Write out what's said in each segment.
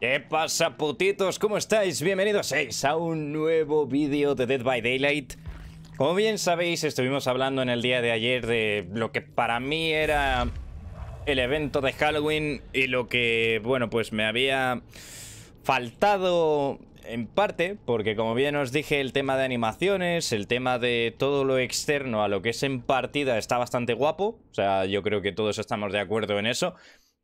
¿Qué pasa putitos? ¿Cómo estáis? Bienvenidos a un nuevo vídeo de Dead by Daylight Como bien sabéis estuvimos hablando en el día de ayer de lo que para mí era el evento de Halloween Y lo que, bueno, pues me había faltado en parte Porque como bien os dije el tema de animaciones, el tema de todo lo externo a lo que es en partida está bastante guapo O sea, yo creo que todos estamos de acuerdo en eso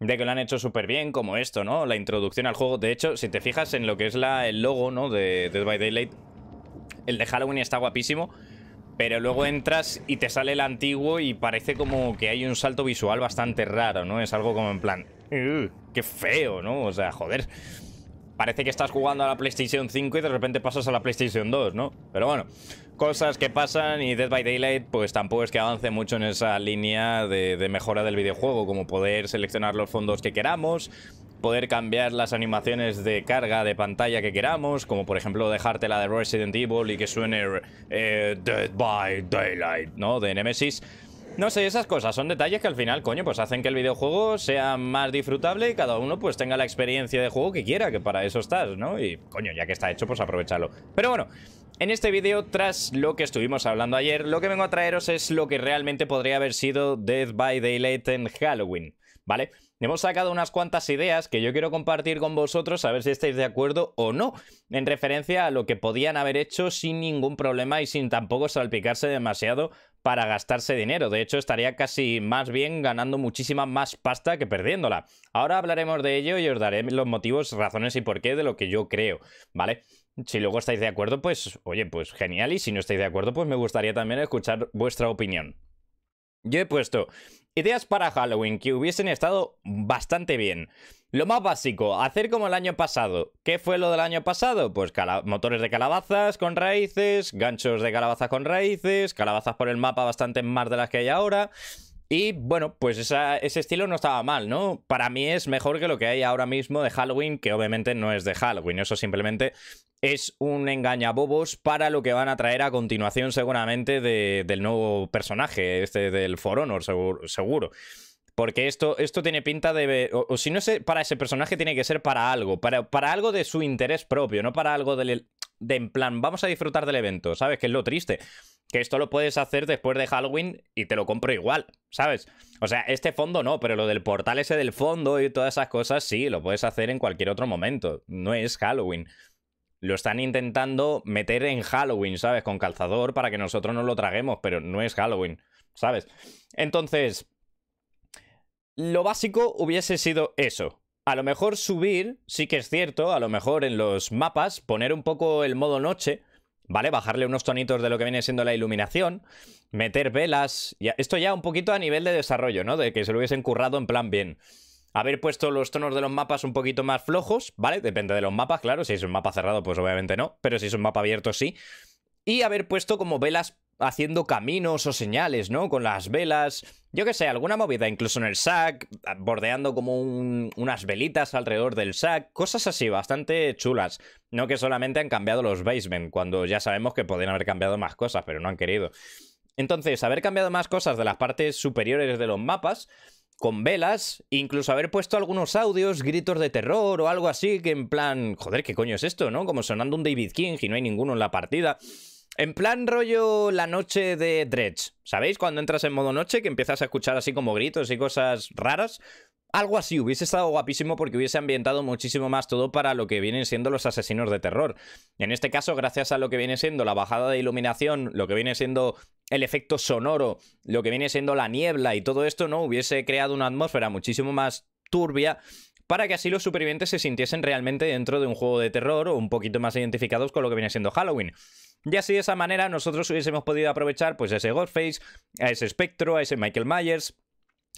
de que lo han hecho súper bien, como esto, ¿no? La introducción al juego. De hecho, si te fijas en lo que es la, el logo, ¿no? De Dead by Daylight, el de Halloween está guapísimo. Pero luego entras y te sale el antiguo y parece como que hay un salto visual bastante raro, ¿no? Es algo como en plan... ¡Qué feo, ¿no? O sea, joder parece que estás jugando a la PlayStation 5 y de repente pasas a la PlayStation 2, ¿no? Pero bueno, cosas que pasan y Dead by Daylight pues tampoco es que avance mucho en esa línea de, mejora del videojuego, como poder seleccionar los fondos que queramos, poder cambiar las animaciones de carga de pantalla que queramos, como por ejemplo dejarte la de Resident Evil y que suene eh, Dead by Daylight, ¿no? De Nemesis. No sé, esas cosas son detalles que al final, coño, pues hacen que el videojuego sea más disfrutable y cada uno pues tenga la experiencia de juego que quiera, que para eso estás, ¿no? Y coño, ya que está hecho, pues aprovecharlo. Pero bueno, en este vídeo, tras lo que estuvimos hablando ayer, lo que vengo a traeros es lo que realmente podría haber sido Death by Daylight en Halloween, ¿vale? Hemos sacado unas cuantas ideas que yo quiero compartir con vosotros a ver si estáis de acuerdo o no, en referencia a lo que podían haber hecho sin ningún problema y sin tampoco salpicarse demasiado para gastarse dinero. De hecho, estaría casi más bien ganando muchísima más pasta que perdiéndola. Ahora hablaremos de ello y os daré los motivos, razones y por qué de lo que yo creo, ¿vale? Si luego estáis de acuerdo, pues oye, pues genial. Y si no estáis de acuerdo, pues me gustaría también escuchar vuestra opinión. Yo he puesto ideas para Halloween que hubiesen estado bastante bien. Lo más básico, hacer como el año pasado. ¿Qué fue lo del año pasado? Pues motores de calabazas con raíces, ganchos de calabazas con raíces, calabazas por el mapa bastante más de las que hay ahora. Y bueno, pues ese estilo no estaba mal, ¿no? Para mí es mejor que lo que hay ahora mismo de Halloween, que obviamente no es de Halloween, eso simplemente es un engañabobos para lo que van a traer a continuación seguramente del nuevo personaje, este del For Honor, seguro. Porque esto, esto tiene pinta de... O, si no es e, para ese personaje, tiene que ser para algo. Para, para algo de su interés propio, no para algo del, de en plan, vamos a disfrutar del evento, ¿sabes? Que es lo triste. Que esto lo puedes hacer después de Halloween y te lo compro igual, ¿sabes? O sea, este fondo no, pero lo del portal ese del fondo y todas esas cosas, sí, lo puedes hacer en cualquier otro momento. No es Halloween. Lo están intentando meter en Halloween, ¿sabes? Con calzador para que nosotros no lo traguemos, pero no es Halloween, ¿sabes? Entonces, lo básico hubiese sido eso. A lo mejor subir, sí que es cierto, a lo mejor en los mapas poner un poco el modo noche, ¿vale? Bajarle unos tonitos de lo que viene siendo la iluminación, meter velas, esto ya un poquito a nivel de desarrollo, ¿no? De que se lo hubiesen currado en plan bien. Haber puesto los tonos de los mapas un poquito más flojos, ¿vale? Depende de los mapas, claro, si es un mapa cerrado pues obviamente no, pero si es un mapa abierto sí. Y haber puesto como velas haciendo caminos o señales, ¿no? Con las velas, yo qué sé, alguna movida, incluso en el sac, bordeando como unas velitas alrededor del sac, cosas así bastante chulas. No que solamente han cambiado los basement, cuando ya sabemos que pueden haber cambiado más cosas, pero no han querido. Entonces, haber cambiado más cosas de las partes superiores de los mapas, con velas, incluso haber puesto algunos audios, gritos de terror o algo así, que en plan, joder, ¿qué coño es esto, no? Como sonando un David King y no hay ninguno en la partida. En plan rollo la noche de Dredge. ¿Sabéis? Cuando entras en modo noche, que empiezas a escuchar así como gritos y cosas raras. Algo así hubiese estado guapísimo porque hubiese ambientado muchísimo más todo para lo que vienen siendo los asesinos de terror. En este caso, gracias a lo que viene siendo la bajada de iluminación, lo que viene siendo el efecto sonoro, lo que viene siendo la niebla y todo esto, ¿no? Hubiese creado una atmósfera muchísimo más turbia para que así los supervivientes se sintiesen realmente dentro de un juego de terror o un poquito más identificados con lo que viene siendo Halloween. Y así de esa manera nosotros hubiésemos podido aprovechar pues a ese Ghostface, a ese espectro a ese Michael Myers,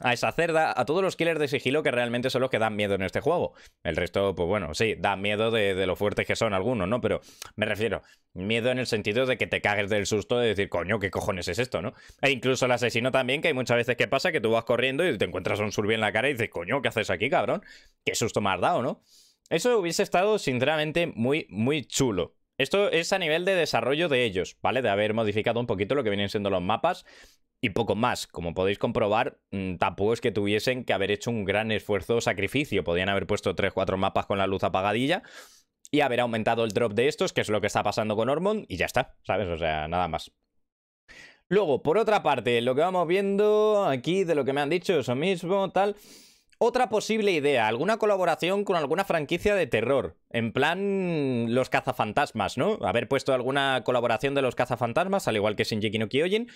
a esa cerda, a todos los killers de sigilo que realmente son los que dan miedo en este juego. El resto, pues bueno, sí, dan miedo de, lo fuertes que son algunos, ¿no? Pero me refiero, miedo en el sentido de que te cagues del susto de decir, coño, ¿qué cojones es esto, no? E incluso el asesino también, que hay muchas veces que pasa que tú vas corriendo y te encuentras un surbi en la cara y dices, coño, ¿qué haces aquí, cabrón? ¿Qué susto me has dado, no? Eso hubiese estado, sinceramente, muy, muy chulo. Esto es a nivel de desarrollo de ellos, ¿vale? De haber modificado un poquito lo que vienen siendo los mapas y poco más. Como podéis comprobar, mm, tampoco es que tuviesen que haber hecho un gran esfuerzo o sacrificio. Podían haber puesto 3-4 mapas con la luz apagadilla y haber aumentado el drop de estos, que es lo que está pasando con Ormond, y ya está, ¿sabes? O sea, nada más. Luego, por otra parte, lo que vamos viendo aquí de lo que me han dicho, eso mismo, tal... Otra posible idea, alguna colaboración con alguna franquicia de terror, en plan los cazafantasmas, ¿no? Haber puesto alguna colaboración de los cazafantasmas, al igual que Shinji no Kyojin,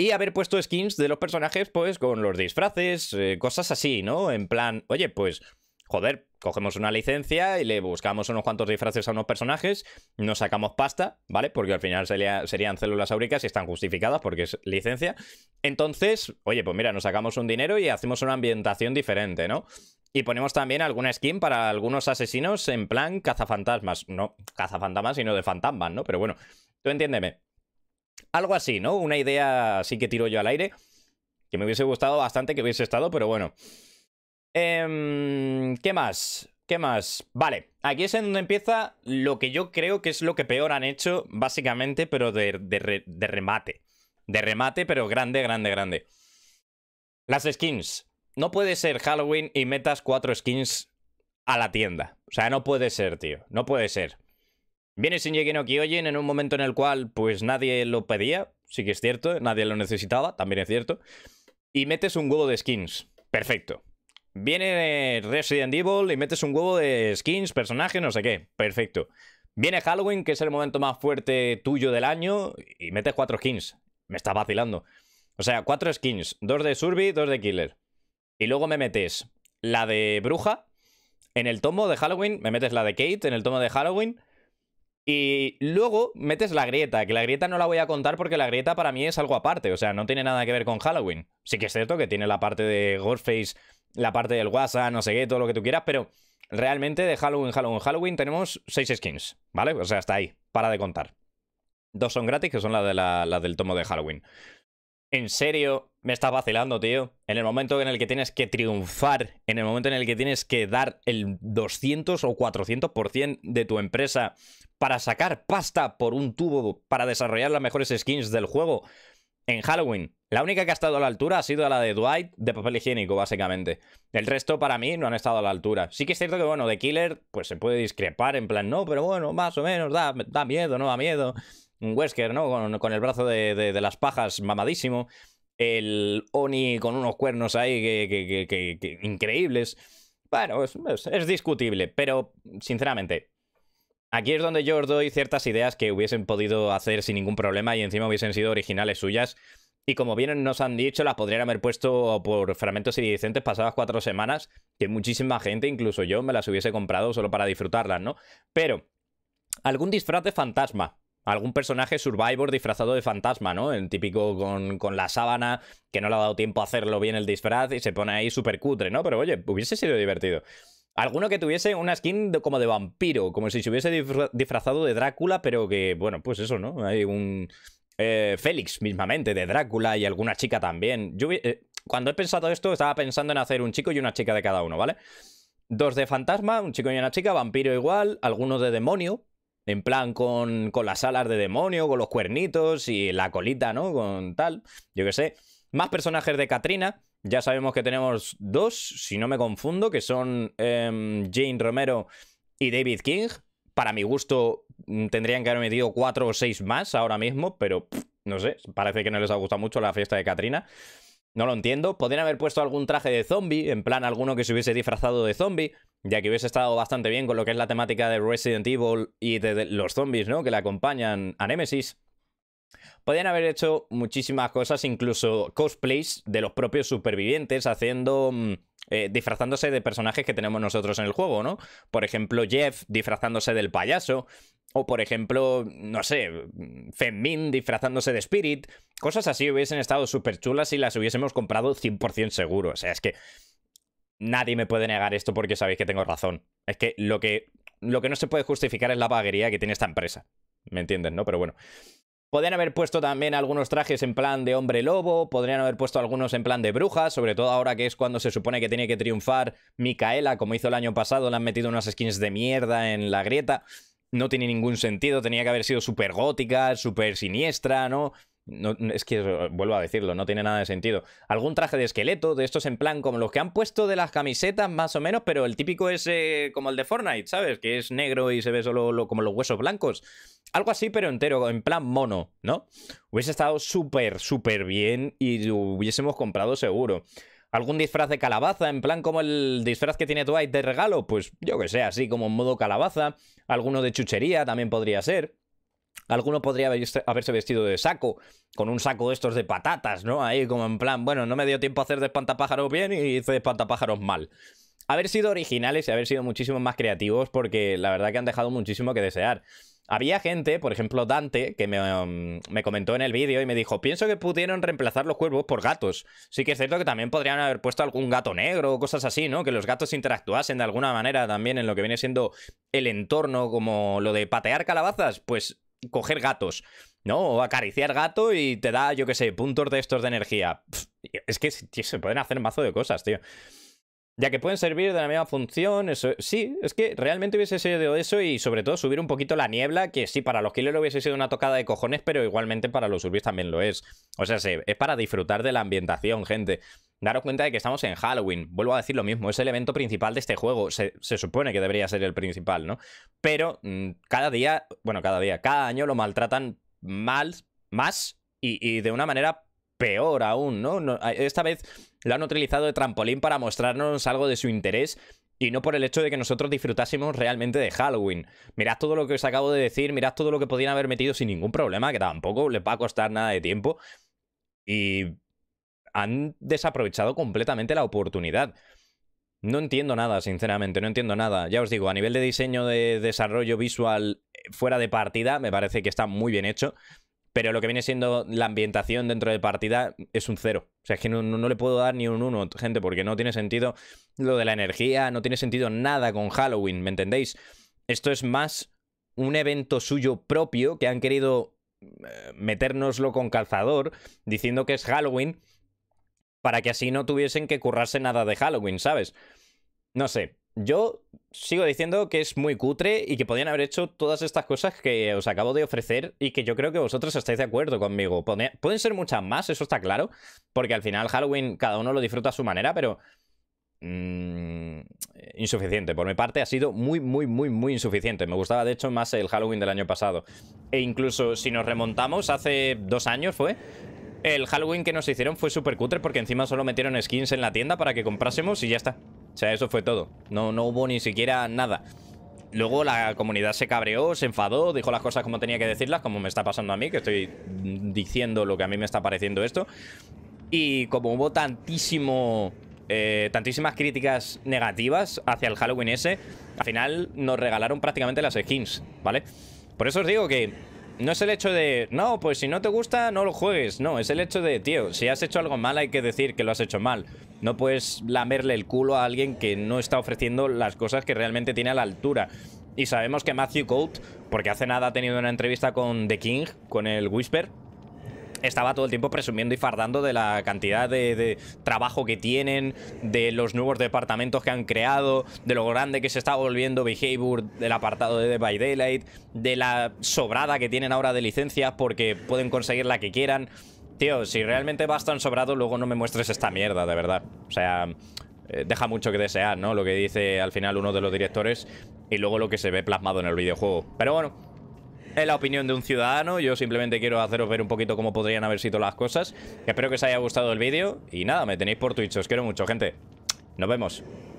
y haber puesto skins de los personajes, pues con los disfraces, eh, cosas así, ¿no? En plan, oye, pues joder, cogemos una licencia y le buscamos unos cuantos disfraces a unos personajes, nos sacamos pasta, ¿vale? Porque al final serían células áuricas y están justificadas porque es licencia. Entonces, oye, pues mira, nos sacamos un dinero y hacemos una ambientación diferente, ¿no? Y ponemos también alguna skin para algunos asesinos en plan cazafantasmas. No cazafantasmas, sino de fantasmas, ¿no? Pero bueno, tú entiéndeme. Algo así, ¿no? Una idea así que tiro yo al aire. Que me hubiese gustado bastante que hubiese estado, pero bueno. Em, ¿Qué más? ¿Qué más? Vale, aquí es en donde empieza lo que yo creo que es lo que peor han hecho, básicamente, pero de remate. De remate, pero grande, grande, grande. Las skins. No puede ser Halloween y metas cuatro skins a la tienda. O sea, no puede ser, tío. No puede ser. Viene llegar no Kyojin en un momento en el cual pues nadie lo pedía, sí que es cierto, nadie lo necesitaba, también es cierto. Y metes un huevo de skins, perfecto. Viene Resident Evil y metes un huevo de skins, personaje, no sé qué, perfecto. Viene Halloween, que es el momento más fuerte tuyo del año, y metes cuatro skins. Me está vacilando. O sea, cuatro skins, dos de Surby, dos de Killer. Y luego me metes la de Bruja en el tomo de Halloween, me metes la de Kate en el tomo de Halloween y luego metes la grieta, que la grieta no la voy a contar porque la grieta para mí es algo aparte, o sea, no tiene nada que ver con Halloween. Sí que es cierto que tiene la parte de Goldface la parte del WhatsApp, no sé qué, todo lo que tú quieras, pero realmente de Halloween, Halloween, Halloween tenemos seis skins, ¿vale? O sea, hasta ahí, para de contar. Dos son gratis, que son las de la, del tomo de Halloween. En serio, me estás vacilando, tío. En el momento en el que tienes que triunfar, en el momento en el que tienes que dar el 200 o 400% de tu empresa para sacar pasta por un tubo para desarrollar las mejores skins del juego en Halloween. La única que ha estado a la altura ha sido la de Dwight de papel higiénico, básicamente. El resto para mí no han estado a la altura. Sí que es cierto que, bueno, de Killer, pues se puede discrepar en plan, no, pero bueno, más o menos, da, miedo, no da miedo. Un Wesker, ¿no? Con, el brazo de, las pajas mamadísimo. El Oni con unos cuernos ahí que, increíbles. Bueno, es discutible, pero sinceramente, Aquí es donde yo os doy ciertas ideas que hubiesen podido hacer sin ningún problema y encima hubiesen sido originales suyas. Y como bien nos han dicho, las podrían haber puesto por fragmentos iridiscentes pasadas cuatro semanas, que muchísima gente, incluso yo, me las hubiese comprado solo para disfrutarlas, ¿no? Pero, algún disfraz de fantasma, algún personaje Survivor disfrazado de fantasma, ¿no? El típico con, con, la sábana, que no le ha dado tiempo a hacerlo bien el disfraz y se pone ahí súper cutre, ¿no? Pero oye, hubiese sido divertido. Alguno que tuviese una skin como de vampiro, como si se hubiese disfrazado de Drácula, pero que, bueno, pues eso, ¿no? Hay un eh, Félix mismamente de Drácula y alguna chica también. Yo, eh, cuando he pensado esto, estaba pensando en hacer un chico y una chica de cada uno, ¿vale? Dos de fantasma, un chico y una chica, vampiro igual, algunos de demonio, en plan con, con, las alas de demonio, con los cuernitos y la colita, ¿no? Con tal, yo qué sé. Más personajes de Katrina. Ya sabemos que tenemos dos, si no me confundo, que son em, Jane Romero y David King. Para mi gusto, mm, tendrían que haber metido cuatro o seis más ahora mismo, pero no sé, parece que no les ha gustado mucho la fiesta de Katrina. No lo entiendo. Podrían haber puesto algún traje de zombie, en plan alguno que se hubiese disfrazado de zombie, ya que hubiese estado bastante bien con lo que es la temática de Resident Evil y de, los zombies, ¿no? Que le acompañan a Nemesis. Podían haber hecho muchísimas cosas, incluso cosplays de los propios supervivientes, haciendo... Mm, eh, disfrazándose de personajes que tenemos nosotros en el juego, ¿no? Por ejemplo, Jeff disfrazándose del payaso, o por ejemplo, no sé, mm, Fenmin disfrazándose de Spirit. Cosas así hubiesen estado súper chulas si las hubiésemos comprado 100% seguro. O sea, es que nadie me puede negar esto porque sabéis que tengo razón. Es que lo que, lo que no se puede justificar es la vaguería que tiene esta empresa. ¿Me entiendes, no? Pero bueno. Podrían haber puesto también algunos trajes en plan de hombre lobo, podrían haber puesto algunos en plan de brujas, sobre todo ahora que es cuando se supone que tiene que triunfar Micaela, como hizo el año pasado, le han metido unas skins de mierda en la grieta. No tiene ningún sentido, tenía que haber sido súper gótica, súper siniestra, ¿no? es que eh, vuelvo a decirlo, no tiene nada de sentido. Algún traje de esqueleto, de estos en plan como los que han puesto de las camisetas, más o menos, pero el típico es eh, como el de Fortnite, ¿sabes? Que es negro y se ve solo como los huesos blancos. Algo así, pero entero, en plan mono, ¿no? Hubiese estado súper, súper bien y hubiésemos comprado seguro. ¿Algún disfraz de calabaza? En plan como el disfraz que tiene Dwight de regalo. Pues yo que sé, así como en modo calabaza. Alguno de chuchería también podría ser. Alguno podría haberse vestido de saco, con un saco de estos de patatas, ¿no? Ahí como en plan, bueno, no me dio tiempo a hacer de espantapájaros bien y hice de espantapájaros mal. Haber sido originales y haber sido muchísimo más creativos porque la verdad que han dejado muchísimo que desear. Había gente, por ejemplo Dante, que me, um, me comentó en el vídeo y me dijo, pienso que pudieron reemplazar los cuervos por gatos. Sí que es cierto que también podrían haber puesto algún gato negro o cosas así, ¿no? Que los gatos interactuasen de alguna manera también en lo que viene siendo el entorno, como lo de patear calabazas, pues coger gatos, ¿no? O acariciar gato y te da, yo qué sé, puntos de estos de energía. es que se pueden hacer un mazo de cosas, tío. Ya que pueden servir de la misma función, eso sí, es que realmente hubiese sido eso y sobre todo subir un poquito la niebla, que sí, para los killers hubiese sido una tocada de cojones, pero igualmente para los urbis también lo es. O sea, es para disfrutar de la ambientación, gente. Daros cuenta de que estamos en Halloween, vuelvo a decir lo mismo, es el evento principal de este juego, se, supone que debería ser el principal, ¿no? Pero mm, cada día, bueno, cada día, cada año lo maltratan mal, más y, y de una manera peor aún, ¿no? Esta vez lo han utilizado de trampolín para mostrarnos algo de su interés y no por el hecho de que nosotros disfrutásemos realmente de Halloween. Mirad todo lo que os acabo de decir, mirad todo lo que podían haber metido sin ningún problema, que tampoco les va a costar nada de tiempo. Y han desaprovechado completamente la oportunidad. No entiendo nada, sinceramente, no entiendo nada. Ya os digo, a nivel de diseño de desarrollo visual eh, fuera de partida, me parece que está muy bien hecho. Pero lo que viene siendo la ambientación dentro de partida es un cero. O sea, es que no, le puedo dar ni un uno, gente, porque no tiene sentido lo de la energía, no tiene sentido nada con Halloween, ¿me entendéis? Esto es más un evento suyo propio que han querido eh, metérnoslo con calzador, diciendo que es Halloween, para que así no tuviesen que currarse nada de Halloween, ¿sabes? No sé, yo sigo diciendo que es muy cutre y que podían haber hecho todas estas cosas que os acabo de ofrecer y que yo creo que vosotros estáis de acuerdo conmigo. Pueden ser muchas más, eso está claro, porque al final Halloween cada uno lo disfruta a su manera, pero... Mm, insuficiente. Por mi parte ha sido muy, muy, muy, muy insuficiente. Me gustaba de hecho más el Halloween del año pasado. E incluso si nos remontamos, hace dos años fue, el Halloween que nos hicieron fue súper cutre porque encima solo metieron skins en la tienda para que comprásemos y ya está. O sea, eso fue todo. No, no hubo ni siquiera nada. Luego la comunidad se cabreó, se enfadó, dijo las cosas como tenía que decirlas, como me está pasando a mí, que estoy diciendo lo que a mí me está pareciendo esto. Y como hubo tantísimo... Eh, tantísimas críticas negativas hacia el Halloween ese, al final nos regalaron prácticamente las skins, ¿vale? Por eso os digo que no es el hecho de, no, pues si no te gusta, no lo juegues. No, es el hecho de, tío, si has hecho algo mal hay que decir que lo has hecho mal. No puedes lamerle el culo a alguien que no está ofreciendo las cosas que realmente tiene a la altura. Y sabemos que Matthew Coat, porque hace nada ha tenido una entrevista con The King, con el Whisper, estaba todo el tiempo presumiendo y fardando de la cantidad de, trabajo que tienen, de los nuevos departamentos que han creado, de lo grande que se está volviendo Behavior, del apartado de Dead by Daylight, de la sobrada que tienen ahora de licencias porque pueden conseguir la que quieran. Tío, si realmente vas tan sobrado, luego no me muestres esta mierda, de verdad. O sea, eh, deja mucho que desear, ¿no? Lo que dice al final uno de los directores y luego lo que se ve plasmado en el videojuego. Pero bueno, es la opinión de un ciudadano. Yo simplemente quiero haceros ver un poquito cómo podrían haber sido las cosas. Espero que os haya gustado el vídeo. Y nada, me tenéis por Twitch. Os quiero mucho, gente. Nos vemos.